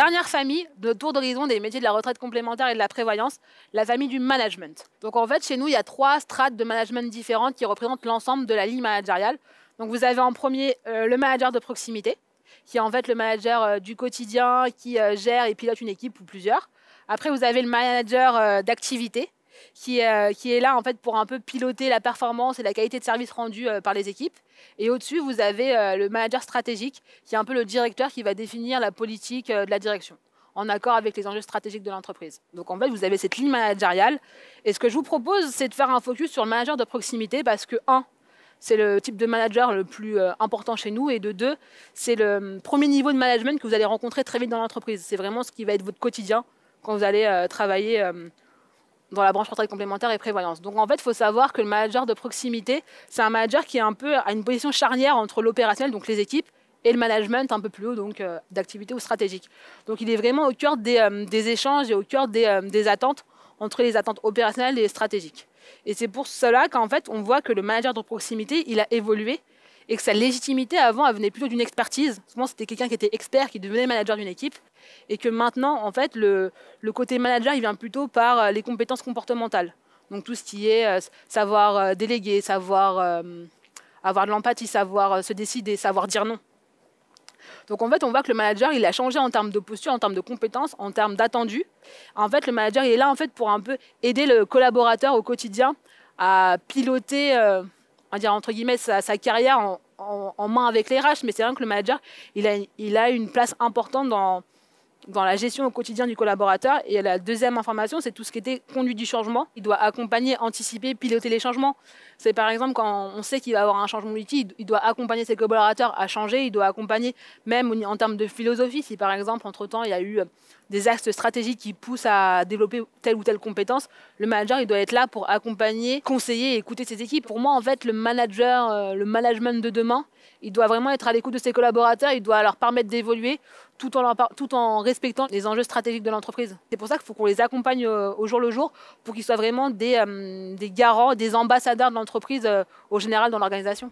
Dernière famille de tour d'horizon des métiers de la retraite complémentaire et de la prévoyance, la famille du management. Donc en fait, chez nous, il y a trois strates de management différentes qui représentent l'ensemble de la ligne managériale. Donc vous avez en premier euh, le manager de proximité, qui est en fait le manager euh, du quotidien, qui euh, gère et pilote une équipe ou plusieurs. Après, vous avez le manager d'activité, euh, qui, est là en fait pour un peu piloter la performance et la qualité de service rendu euh, par les équipes. Et au-dessus, vous avez euh, le manager stratégique, qui est un peu le directeur qui va définir la politique de la direction en accord avec les enjeux stratégiques de l'entreprise. Donc en fait, vous avez cette ligne managériale. Et ce que je vous propose, c'est de faire un focus sur le manager de proximité parce que, un, c'est le type de manager le plus important chez nous. Et de deux, c'est le hum, premier niveau de management que vous allez rencontrer très vite dans l'entreprise. C'est vraiment ce qui va être votre quotidien quand vous allez travailler hum, dans la branche retraite complémentaire et prévoyance. Donc en fait, il faut savoir que le manager de proximité, c'est un manager qui est un peu à une position charnière entre l'opérationnel, donc les équipes, et le management un peu plus haut, donc euh, d'activité ou stratégique. Donc il est vraiment au cœur des, euh, échanges et au cœur euh, des, attentes entre les attentes opérationnelles et stratégiques. Et c'est pour cela qu'en fait, on voit que le manager de proximité, il a évolué et que sa légitimité avant, elle venait plutôt d'une expertise. Souvent, c'était quelqu'un qui était expert, qui devenait manager d'une équipe, et que maintenant, en fait, le, côté manager, il vient plutôt par euh, les compétences comportementales. Donc tout ce qui est euh, savoir euh, déléguer, savoir avoir de l'empathie, savoir se décider, savoir dire non. Donc en fait, on voit que le manager, il a changé en termes de posture, en termes de compétences, en termes d'attendu. En fait, le manager, il est là en fait pour un peu aider le collaborateur au quotidien à piloter on va dire, entre guillemets, sa, carrière en, main avec les RH, mais c'est vrai que le manager, il il a une place importante dans, dans la gestion au quotidien du collaborateur. Et la deuxième information, c'est tout ce qui était conduit du changement. Il doit accompagner, anticiper, piloter les changements. C'est par exemple quand on sait qu'il va avoir un changement d'outil, il doit accompagner ses collaborateurs à changer, il doit accompagner même en termes de philosophie. Si par exemple, entre-temps, il y a eu euh, des axes stratégiques qui poussent à développer telle ou telle compétence, le manager, il doit être là pour accompagner, conseiller, écouter ses équipes. Pour moi, en fait, le manager, euh, le management de demain, il doit vraiment être à l'écoute de ses collaborateurs, il doit leur permettre d'évoluer tout en, respectant les enjeux stratégiques de l'entreprise. C'est pour ça qu'il faut qu'on les accompagne euh, au jour le jour pour qu'ils soient vraiment des, euh, des garants, des ambassadeurs de l'entreprise euh, au général dans l'organisation.